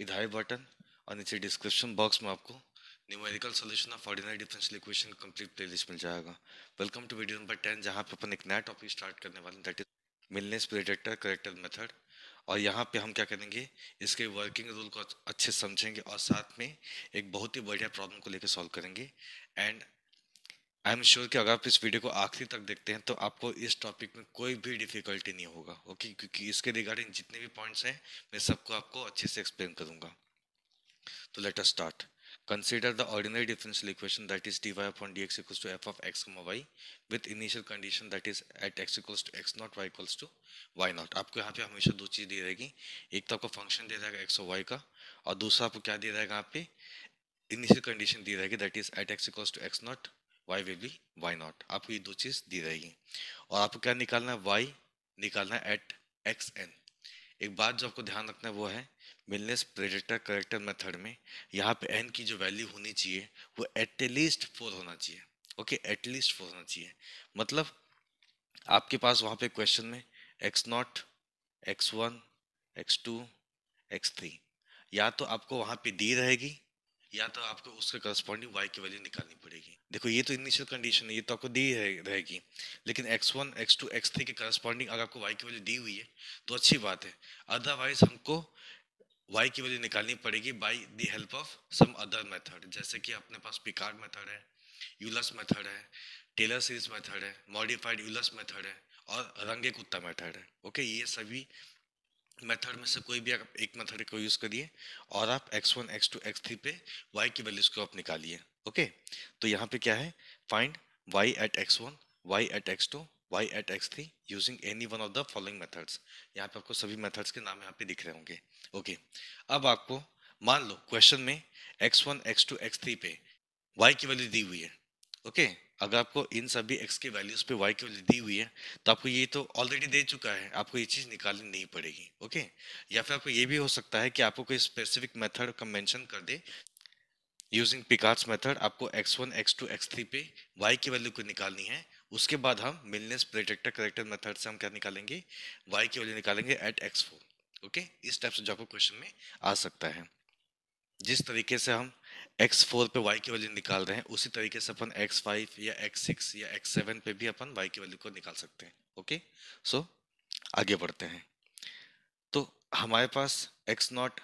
इधर बटन और नीचे डिस्क्रिप्शन बॉक्स में आपको numerical solution of ordinary differential equation complete playlist मिल जाएगा welcome to video number ten जहाँ पे अपन एक नया टॉपिक स्टार्ट करने वाले that is Milne's predictor corrector method और यहाँ पे हम क्या करेंगे इसके वर्किंग रूल को अच्छे समझेंगे और साथ में एक बहुत ही बढ़िया प्रॉब्लम को लेकर सॉल्व करेंगे एंड आई एम श्योर कि अगर आप इस वीडियो को आखिरी तक देखते हैं तो आपको इस टॉपिक में कोई भी डिफिकल्टी नहीं होगा ओके क्योंकि इसके रिगार्डिंग जितने भी पॉइंट्स हैं मैं सबको आपको अच्छे से एक्सप्लेन करूंगा तो let us start ordinary differential equation that is D Y upon D X equals to F of X comma Y with initial condition that is at x equals to x naught Y equals to Y naught आपको यहाँ पे हमेशा दो चीज़ दी रहेगी एक तो आपको function दे रहेगा एक्स और वाई का और दूसरा आपको क्या दे रहेगा यहाँ पे इनिशियल कंडीशन दी रहेगी that is at x equals to x naught Y be Y naught आपको ये दो चीज़ दी जाएगी और आपको क्या निकालना है वाई निकालना है एट एक्स एन एक बात जो आपको ध्यान रखना है वो है मिलनेस प्रेडिक्टर करेक्टर मेथड में यहाँ पे एन की जो वैल्यू होनी चाहिए वो एटलीस्ट फोर होना चाहिए ओके एटलीस्ट फोर होना चाहिए मतलब आपके पास वहाँ पे क्वेश्चन में X naught X one x two x three या तो आपको वहाँ पे दी रहेगी या तो आपको उसके करस्पॉन्डिंग वाई की वैल्यू निकालनी पड़ेगी देखो ये तो इनिशियल कंडीशन है ये तो आपको दी रहेगी लेकिन X one x two x three के करस्पॉन्डिंग अगर आपको y की वैल्यू दी हुई है तो अच्छी बात है अदरवाइज हमको वाई की वैल्यू निकालनी पड़ेगी by the help of some other method जैसे कि अपने पास पिकार्ड मेथड है यूलस मेथड है टेलर सीरीज मेथड है मॉडिफाइड यूलस मेथड है और रंगे कुत्ता मेथड है ओके ये सभी मेथड में से कोई भी आप एक मेथड को यूज़ करिए और आप x1, x2, x3 पे y की वैल्यूज़ को आप निकालिए ओके तो यहाँ पे क्या है find y at x one y at x two y at x three using any one of the following methods यहाँ पे आपको सभी मेथड्स के नाम यहाँ पे दिख रहे होंगे ओके okay. अब आपको मान लो क्वेश्चन में x one x two x three पे वाई की वैल्यू दी हुई है ओके okay. अगर आपको इन सभी एक्स के वैल्यूज पे वाई की वैल्यू दी हुई है तो आपको ये तो ऑलरेडी दे चुका है आपको ये चीज़ निकालनी नहीं पड़ेगी ओके या फिर आपको ये भी हो सकता है कि आपको कोई स्पेसिफिक मेथड का मेंशन कर दे यूजिंग पिकार्ड्स मेथड आपको x1, x2, x3 पे y की वैल्यू को निकालनी है उसके बाद हम मिलनेस प्रोटेक्टर करेक्टर मेथड से हम क्या निकालेंगे y की वैल्यू निकालेंगे एट x4 ओके इस टाइप से जो आपको क्वेश्चन में आ सकता है जिस तरीके से हम x4 पे y की वैल्यू निकाल रहे हैं उसी तरीके से अपन x5 या x6 या x7 पे भी अपन y की वैल्यू को निकाल सकते हैं ओके सो so, आगे बढ़ते हैं तो हमारे पास x not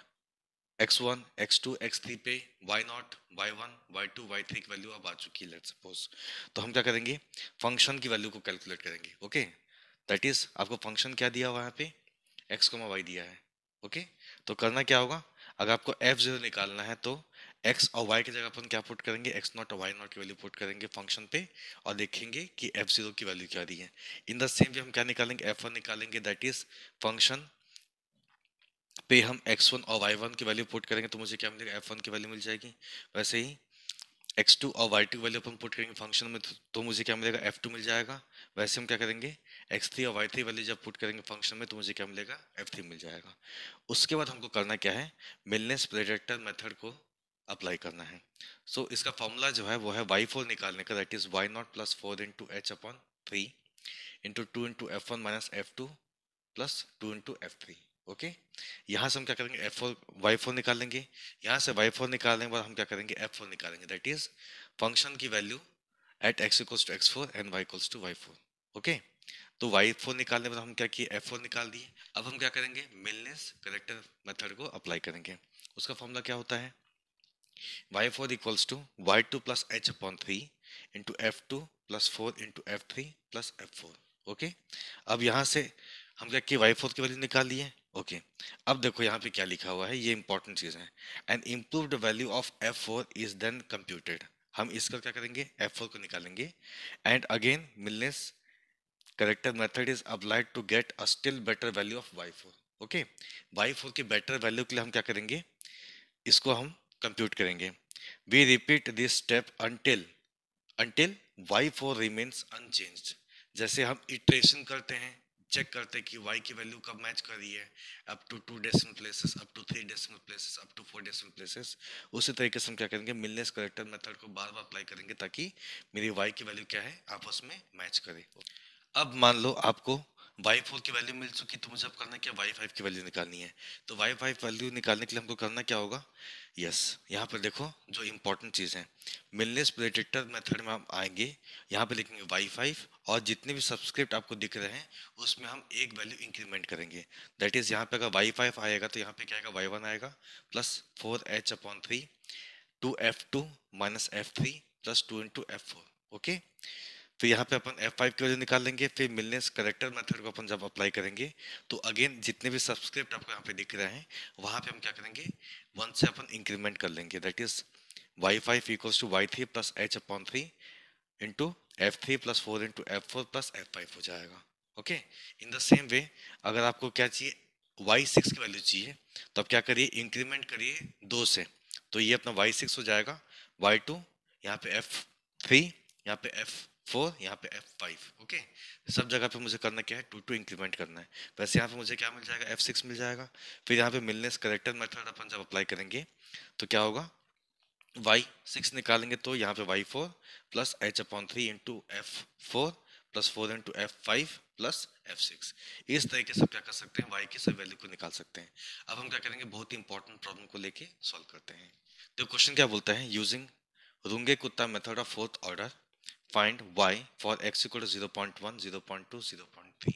x1, x2, x3 पे y0, y1, y2, y3 की वैल्यू अब आ चुकी है लेट सपोज तो हम क्या करेंगे फंक्शन की वैल्यू को कैलकुलेट करेंगे ओके दैट इज आपको फंक्शन क्या दिया हुआ यहाँ पे x, y दिया है ओके okay? तो करना क्या होगा अगर आपको एफ जीरो निकालना है तो एक्स और वाई की जगह अपन क्या पुट करेंगे एक्स नॉट और वाई नॉट की वैल्यू पुट करेंगे फंक्शन पे और देखेंगे कि एफ जीरो की वैल्यू क्या दी है इन द सेम वे हम क्या निकालेंगे एफ वन निकालेंगे दैट इज फंक्शन पे हम x1 और y1 की वैल्यू पुट करेंगे तो मुझे क्या मिलेगा f1 की वैल्यू मिल जाएगी वैसे ही x2 और y2 की वैल्यू अपन पुट करेंगे फंक्शन में तो, तो मुझे क्या मिलेगा f2 मिल जाएगा वैसे हम क्या करेंगे x3 और y3 वैल्यू जब पुट करेंगे फंक्शन में तो मुझे क्या मिलेगा f3 मिल जाएगा उसके बाद हमको करना क्या है मिलनेस प्रेडिक्टर मेथड को अप्लाई करना है सो so, इसका फॉर्मूला जो है वो है वाई फोर निकालने का that is y not plus four into h upon three into two into f one minus f two plus two into f three okay यहाँ से हम क्या करेंगे एफ फोर वाई फोर निकाल लेंगे यहाँ से वाई फोर निकालने के बाद हम क्या करेंगे एफ फोर निकालेंगे दैट इज फंक्शन की value at x equals to x four and y equals to y four okay तो वाई फोर निकालने पर हम क्या किए एफ फोर निकाल दिए अब हम क्या करेंगे मिलनेस करेक्टर मेथड को अप्लाई करेंगे उसका फॉर्मूला क्या होता है y four equals to y two plus h upon three into f two plus four into f three plus f four okay अब यहाँ से हम क्या के वाई फोर्थ की वैल्यू निकाल लिए ओके अब देखो यहाँ पे क्या लिखा हुआ है ये इंपॉर्टेंट चीज़ है and improved value of f four is then computed हम इसका क्या करेंगे एफ फोर को निकालेंगे and again Milne's corrector method is applied to get a still better value of y four okay y four के better value के लिए हम क्या करेंगे इसको हम कंप्यूट करेंगे we repeat this step until until y four remains unchanged जैसे हम इट्रेशन करते हैं चेक करते हैं कि वाई की वैल्यू कब मैच कर रही है up to two decimal places up to three decimal places up to four decimal places उसी तरीके से हम क्या करेंगे मिलनेस करेक्टर मेथड को बार बार अप्लाई करेंगे ताकि मेरी वाई की वैल्यू क्या है आपस में मैच करे अब मान लो आपको वाई फोर की वैल्यू मिल चुकी तो मुझे अब करना क्या वाई फाइव की वैल्यू निकालनी है तो वाई फाइव वैल्यू निकालने के लिए हमको करना क्या होगा यस yes, यहाँ पर देखो जो इंपॉर्टेंट चीज़ है मिलनेस प्रेडिक्टर मेथड में हम आएंगे यहाँ पर लिखेंगे वाई फाइव और जितने भी सब्सक्रिप्ट आपको दिख रहे हैं उसमें हम एक वैल्यू इंक्रीमेंट करेंगे दैट इज़ यहाँ पे अगर वाई फाइव आएगा तो यहाँ पे क्या आएगा वाई वन आएगा plus four h upon three two f two minus f three plus two into f four okay तो यहाँ पे अपन F5 की वैल्यू निकाल लेंगे फिर मिलनेस करेक्टर मेथड को अपन जब अप्लाई करेंगे तो अगेन जितने भी सब्सक्रिप्ट आपको यहाँ पे दिख रहे हैं वहाँ पे हम क्या करेंगे वन से अपन इंक्रीमेंट कर लेंगे that is y five equals to y three plus h upon three into f three plus four into f four plus f five हो जाएगा okay in the same way अगर आपको क्या चाहिए वाई सिक्स की value चाहिए तो आप क्या करिए इंक्रीमेंट करिए दो से तो ये अपना वाई सिक्स हो जाएगा वाई टू यहाँ पे एफ थ्री यहाँ पे एफ फोर यहाँ पे एफ फाइव ओके सब जगह पे मुझे करना क्या है टू टू इंक्रीमेंट करना है वैसे यहाँ पे मुझे क्या मिल जाएगा एफ सिक्स मिल जाएगा फिर यहाँ पे मिलनेस करेक्टर मेथड अपन जब अप्लाई करेंगे तो क्या होगा वाई सिक्स निकालेंगे तो यहाँ पे y four plus h upon three into f four plus four into f five plus f six इस तरीके से क्या कर सकते हैं वाई के सब वैल्यू को निकाल सकते हैं अब हम क्या करेंगे बहुत ही इंपॉर्टेंट प्रॉब्लम को लेके सॉल्व करते हैं तो क्वेश्चन क्या बोलता है using Runge Kutta method of fourth order find y for x equal to 0 0.1, 0 0.2, 0 0.3.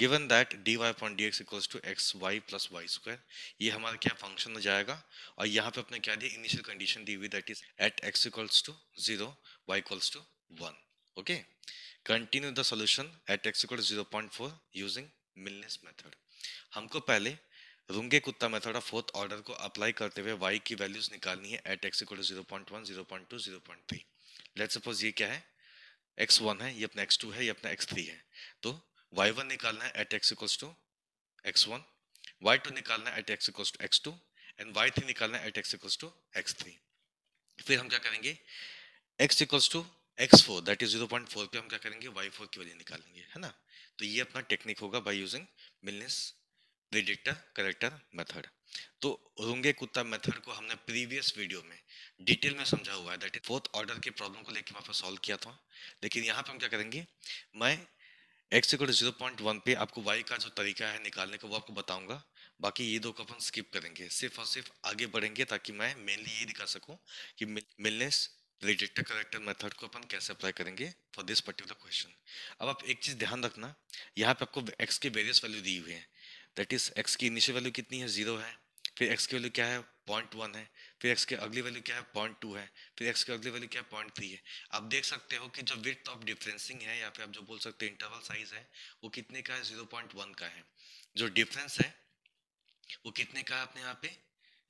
Given that dy upon dx equals to x y plus y square ये हमारे क्या फंक्शन हो जाएगा और यहाँ पे अपने क्या दिया इनिशियल कंडीशन दी हुई that is at x equals to zero y equals to one okay continue the solution at x equal to zero point four using Milne's हमको पहले Runge Kutta method of fourth order को apply करते हुए y की values निकालनी है at x equal to zero point one zero point two zero point three let suppose ये क्या है एक्स वन है ये अपना एक्स टू है ये अपना एक्स थ्री है तो वाई वन निकालना है at x equals to x one y two निकालना है at x equals to x two and y three निकालना है at x equals to x three फिर हम क्या करेंगे x equals to x four that is zero point four पे हम क्या करेंगे वाई फोर की वैल्यू निकालेंगे है ना तो ये अपना टेक्निक होगा by using Milne's predictor corrector method तो रुंगे कुत्ता मेथड को हमने प्रीवियस वीडियो में डिटेल में समझा हुआ है दैट इज फोर्थ ऑर्डर के प्रॉब्लम को लेकर वहाँ पर सॉल्व किया था लेकिन यहाँ पर हम क्या करेंगे मैं x equal zero point one पे आपको वाई का जो तरीका है निकालने का वो आपको बताऊंगा बाकी ये दो को अपन स्किप करेंगे सिर्फ और सिर्फ आगे बढ़ेंगे ताकि मैं मेनली ये दिखा सकूँ कि मिलनेस रिजेक्टर करेक्टर मेथड को अपन कैसे अप्लाई करेंगे फॉर दिस पर्टिकुलर क्वेश्चन अब आप एक चीज़ ध्यान रखना यहाँ पे आपको एक्स के वेरियस वैल्यू दी हुई है दैट इज एक्स की इनिशियल वैल्यू कितनी है जीरो है फिर एक्स की वैल्यू क्या है पॉइंट वन है फिर एक्स की अगली वैल्यू क्या है पॉइंट टू है फिर एक्स की अगली वैल्यू क्या है पॉइंट थ्री है आप देख सकते हो कि जो विथ ऑफ डिफरेंसिंग है या फिर आप जो बोल सकते हैं इंटरवल साइज है वो कितने का है जीरो पॉइंट वन का है जो डिफरेंस है वो कितने का है अपने यहाँ पे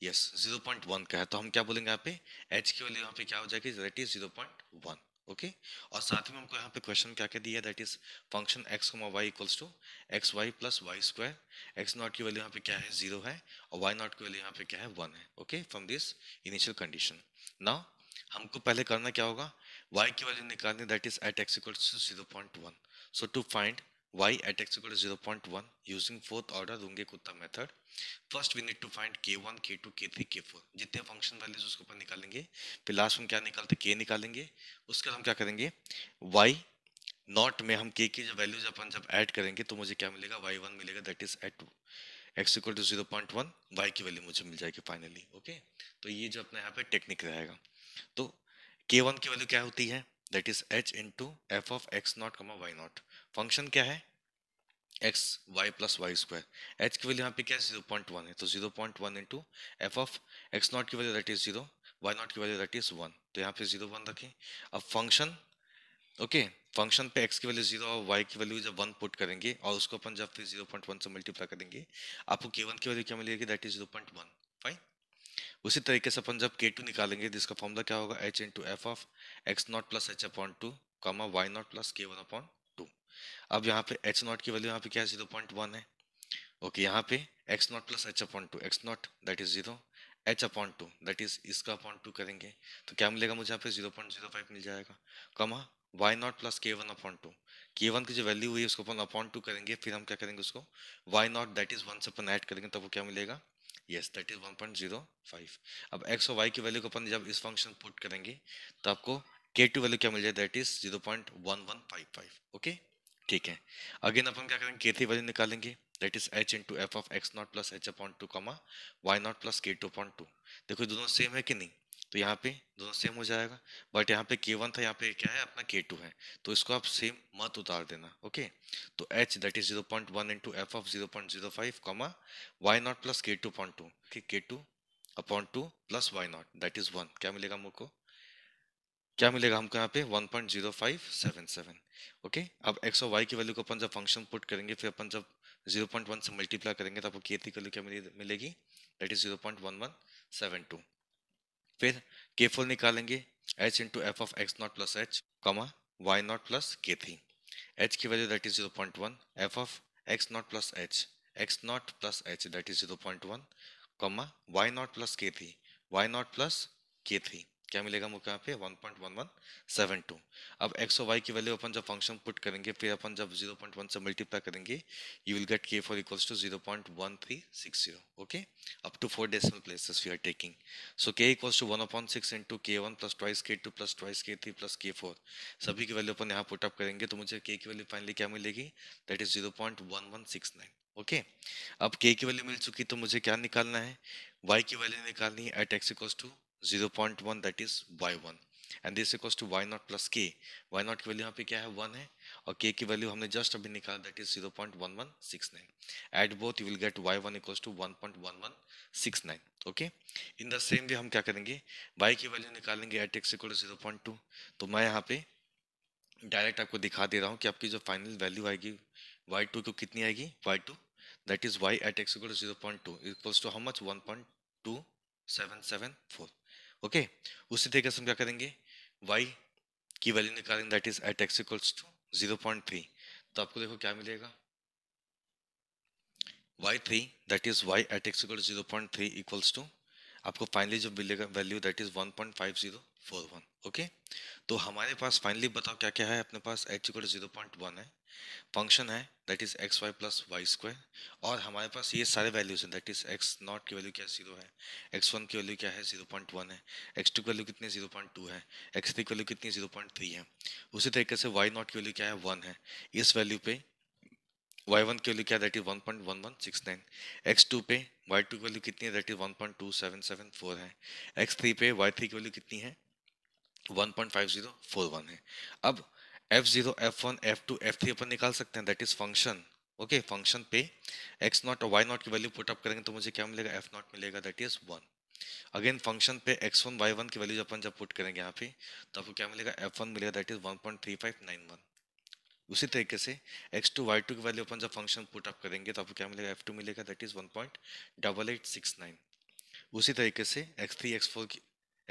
यस जीरो पॉइंट वन का है तो हम क्या बोलेंगे यहाँ पे एच की वैल्यू यहाँ पे क्या हो जाएगी rate is zero point one okay okay? और साथ में हमको यहाँ पे क्वेश्चन क्या क्या दिया that is function x comma y equals to x y plus y square x not की वैल्यू यहाँ पे क्या है जीरो है और वाई नॉट की वैल्यू यहाँ पे क्या है वन है okay from this initial condition now हमको पहले करना क्या होगा वाई की वैल्यू निकालनी that is at x equals to zero point one so to find y at x equal to 0 0.1 using fourth order runge kutta method first we need to find k1 k2 k3 k4 जितने function values उसके ऊपर निकालेंगे फिर last में क्या निकालते k निकालेंगे उसके बाद हम क्या करेंगे y नॉट में हम k की जो वैल्यूज अपन जब ऐड करेंगे तो मुझे क्या मिलेगा y1 मिलेगा that is at x equal to zero point one y की वैल्यू मुझे मिल जाएगी फाइनली ओके तो ये जो अपना यहाँ पे टेक्निक रहेगा तो के वन की वैल्यू क्या होती है that is h into F of x naught comma y naught function क्या है x y plus y square h की वैल्यू यहाँ पे क्या है जीरो पॉइंट वन है तो zero point one into f of x not की value that is zero y not की वैल्यू दैट इज वन तो यहाँ पे जीरो वन रखें अब फंक्शन ओके फंक्शन पे एक्स की वैल्यू जीरो और वाई की वैल्यू जब वन पुट करेंगे और उसको अपन जब फिर जीरो पॉइंट वन से मल्टीप्लाई करेंगे आपको के वन की वैल्यू क्या मिलेगी that is zero point one fine उसी तरीके से अपन जब के टू निकालेंगे जिसका तो फॉर्मूला क्या होगा h into f of x naught plus h upon two comma y not plus k one upon अब यहाँ पे एच नॉट की वैल्यू यहाँ पे क्या जीरो पॉइंट वन है ओके यहाँ पे x naught plus h upon two x naught that is zero h upon two that is इसका अपॉइंट टू करेंगे तो क्या मिलेगा मुझे यहाँ पे जीरो पॉइंट जीरो फाइव मिल जाएगा comma y not plus k one upon two k one की जो वैल्यू हुई है उसको अपन अपॉइंट टू करेंगे फिर हम क्या करेंगे उसको y naught that is one से अपन ऐड करेंगे तब वो क्या मिलेगा yes that is one point zero five अब एक्स और वाई की वैल्यू को अपन जब इस फंक्शन पुट करेंगे तो आपको के टू वैल्यू क्या मिल जाए that is zero point one one five five okay ठीक है अगेन अपन क्या करेंगे के थी वैल्यू निकालेंगे that is h into f of x naught plus h upon two comma y not plus k two point two देखो दोनों same है कि नहीं तो यहाँ पे दोनों सेम हो जाएगा बट यहाँ पे के वन था यहाँ पे क्या है अपना के टू है तो इसको आप सेम मत उतार देना ओके तो h that is zero point one into f of zero point zero five comma y not plus k two point two k two upon two plus y naught that is one क्या मिलेगा मुझको क्या मिलेगा हमको यहाँ पे 1.0577 okay अब x और वाई की वैल्यू को अपन जब फंक्शन पुट करेंगे फिर अपन जब 0.1 से मल्टीप्लाई करेंगे तो आपको के की वैल्यू क्या मिलेगी दैट इज 0.1172 फिर के फोर निकालेंगे h into f of x naught plus h comma y not plus k three h की value that is zero point one f of x naught plus h x naught plus h that is zero point one comma y not plus k three why not plus k थी क्या मिलेगा मुझे यहाँ पे 1.1172 अब x और y की value अपन जब फंक्शन पुट करेंगे फिर अपन जब 0.1 से मल्टीप्लाई करेंगे you will get k four equals to zero point one three six zero okay up to four decimal places we are taking so k equals to one upon six into k one plus twice k two plus twice k three plus k four सभी की value अपन यहाँ put up करेंगे तो मुझे के की value finally क्या मिलेगी that is zero point one one six nine okay okay. अब के की वैल्यू मिल चुकी तो मुझे क्या निकालना है वाई की वैल्यू निकालनी है at x equals to zero point one that is y one and this equals to why not plus k y not की वैल्यू यहाँ पे क्या है वन है और के की वैल्यू हमने जस्ट अभी निकाला that is zero point one one six nine at both you will get y one equals to one one one point six nine okay in the same way हम क्या करेंगे वाई की value निकालेंगे eight x equal to 0.2 तो मैं यहाँ पे direct आपको दिखा दे रहा हूँ कि आपकी जो फाइनल वैल्यू आएगी वाई टू को कितनी आएगी y two that is y at x equal to zero point two equals to how much one point two seven seven four okay उसी तरीके से हम क्या करेंगे वाई की वैल्यू निकालेंगे that is at x equals to zero point three तो आपको देखो क्या मिलेगा y three that is y at x equal zero point three equals to आपको फाइनली जो मिलेगा value that is one point five zero four one okay तो हमारे पास फाइनली बताओ क्या क्या है अपने पास h equal zero point one है फंक्शन है that is x y plus y square और हमारे पास ये सारे वैल्यूज हैं दैट इज एक्स नॉट की वैल्यू क्या जीरो है एक्स वन की वैल्यू क्या है जीरो पॉइंट वन है एक्स टू की वैल्यू कितनी जीरो पॉइंट टू है एक्स थ्री की वैल्यू कितनी जीरो पॉइंट थ्री है उसी तरीके से वाई नॉट की वैल्यू क्या है वन है इस वैल्यू पे वाई वन की वैल्यू क्या that is one point one one six nine x two पे वाई टू की वैल्यू कितनी है that is one point two seven seven four है एक्स थ्री पे वाई थ्री की वैल्यू कितनी है one point five zero four one है अब f zero f one f two f three अपन निकाल सकते हैं that is function okay function पे एक्स नॉट और वाई नॉट की वैल्यू पुट अप करेंगे तो मुझे क्या मिलेगा एफ नॉट मिलेगा that is one again function पे एक्स वन वाई वन की वैल्यू अपन जब पुट करेंगे यहाँ पे तो आपको क्या मिलेगा एफ वन मिलेगा that is one point three five nine one उसी तरीके से एक्स टू वाई टू की वैल्यू अपन जब फंक्शन पुट अप करेंगे तो आपको क्या मिलेगा एफ टू मिलेगा that is one point double eight six nine उसी तरीके से एक्स थ्री एक्स फोर की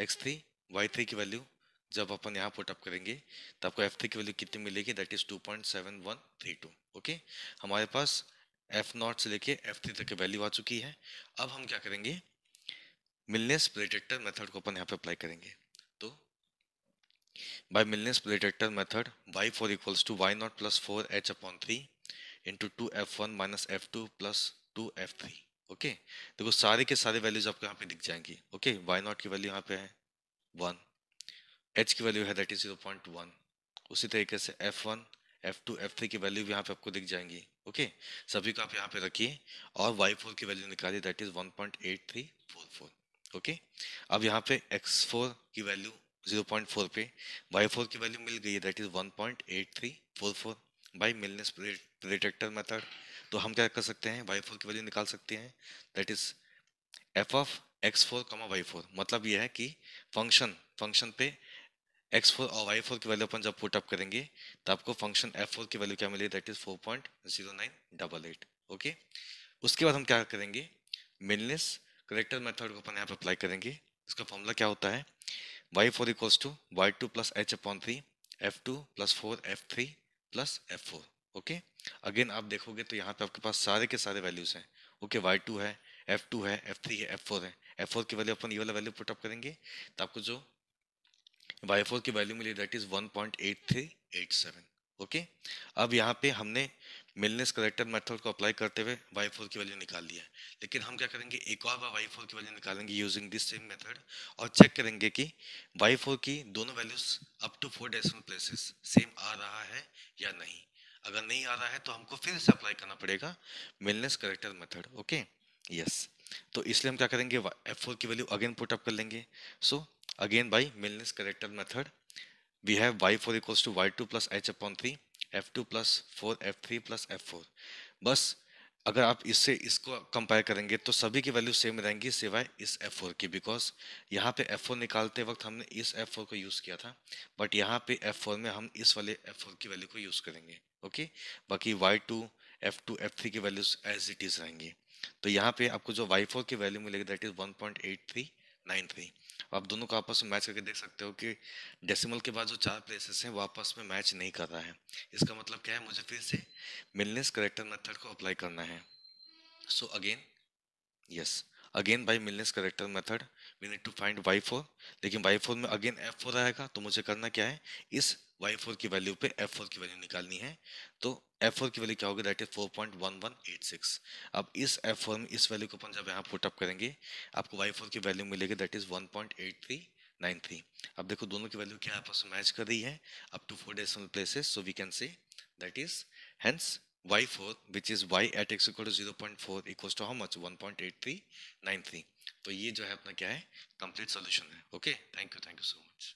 एक्स थ्री वाई थ्री की वैल्यू जब अपन यहाँ पुटअप करेंगे तो आपको एफ थ्री की वैल्यू कितनी मिलेगी that is two point seven one three two okay हमारे पास एफ नॉट से लेके एफ थ्री तक की वैल्यू आ चुकी है अब हम क्या करेंगे मिलनेस प्रेडिक्टर मेथड को अपन यहाँ पे अप्लाई करेंगे तो by Milne's predictor method y four equals to why not plus four h upon three into two f one minus f two plus two f three okay देखो सारे के सारे वैल्यूज आपको यहाँ पे दिख जाएंगी ओके वाई नॉट की वैल्यू यहाँ पे है वन एच की वैल्यू है that is zero point one उसी तरीके से f one f two f three की वैल्यू भी यहाँ पे आपको दिख जाएंगी ओके okay? सभी को आप यहाँ पे रखिए और वाई फोर की वैल्यू निकालिए that is one point eight three four four okay अब यहाँ पे एक्स फोर की वैल्यू जीरो पॉइंट फोर पे वाई फोर की वैल्यू मिल गई है that is one point eight three four four by Milne's predictor method तो हम क्या कर सकते हैं वाई फोर की वैल्यू निकाल सकते हैं that is f of x four comma y four मतलब ये है कि फंक्शन फंक्शन पे x4 और y4 की वैल्यू अपन जब पुट अप करेंगे तो आपको फंक्शन f4 की वैल्यू क्या मिलेगी दैट इज 4.0988 ओके उसके बाद हम क्या करेंगे मिलनेस करेक्टर मेथड को अपन यहाँ पर अप्लाई करेंगे इसका फॉर्मूला क्या होता है y four equals to y two plus h upon three f two plus four f three plus f four okay again आप देखोगे तो यहाँ पे आपके पास सारे के सारे वैल्यूज़ हैं ओके वाई टू है एफ टू है एफ थ्री है एफ फोर है एफ फोर की वैल्यू अपन ये वाला वैल्यू पुटअप करेंगे तो आपको जो वाई फोर की वैल्यू मिली that is one point eight three eight seven okay अब यहाँ पे हमने मिलनेस करेक्टर मेथड को अप्लाई करते हुए वाई फोर की वैल्यू निकाल लिया है लेकिन हम क्या करेंगे एक और बार वाई फोर की वैल्यू निकालेंगे यूजिंग दिस सेम मेथड और चेक करेंगे कि वाई फोर की दोनों values up to four decimal places same आ रहा है या नहीं अगर नहीं आ रहा है तो हमको फिर से अप्लाई करना पड़ेगा Milne's corrector method okay yes तो इसलिए हम क्या करेंगे एफ फोर की वैल्यू अगेन पुट अप कर लेंगे so so, again by Milne's corrector method we have y four equals to y two plus h upon three f two plus four f three plus f four बस अगर आप इससे इसको compare करेंगे तो सभी की वैल्यू सेम रहेंगी सिवाय इस एफ फोर की बिकॉज यहाँ पे एफ फोर निकालते वक्त हमने इस एफ फोर को यूज़ किया था बट यहाँ पे एफ फोर में हम इस वाले एफ फोर की वैल्यू को यूज़ करेंगे ओके बाकी y two f two f three की वैल्यूज एज इट इज़ रहेंगी तो यहाँ पे आपको जो वाई फोर की वैल्यू मिलेगी that is one point eight three nine three तो आप दोनों को आपस में मैच करके देख सकते हो कि डेसिमल के बाद जो चार प्लेसेस हैं वो आपस में मैच नहीं कर रहा है इसका मतलब क्या है मुझे फिर से मिलनेस करेक्टर मेथड को अप्लाई करना है so again yes again by Milne's corrector method we need to find y four लेकिन वाई फोर में अगेन एफ फोर आएगा तो मुझे करना क्या है इस वाई फोर की वैल्यू पे एफ फोर की वैल्यू निकालनी है तो एफ फोर की वैल्यू क्या होगी that is four point one one eight six अब इस एफ फोर में इस वैल्यू को अपन जब यहाँ पुटअप करेंगे आपको वाई फोर की वैल्यू मिलेगी that is one point eight three nine three अब देखो दोनों की वैल्यू क्या आपस में मैच कर रही है up to four decimal places so we can say that is hence y4 which is y at x equal to 0.4 equals to how much 1.8393 तो ये जो है अपना क्या है कंप्लीट सोल्यूशन है okay thank you thank you so much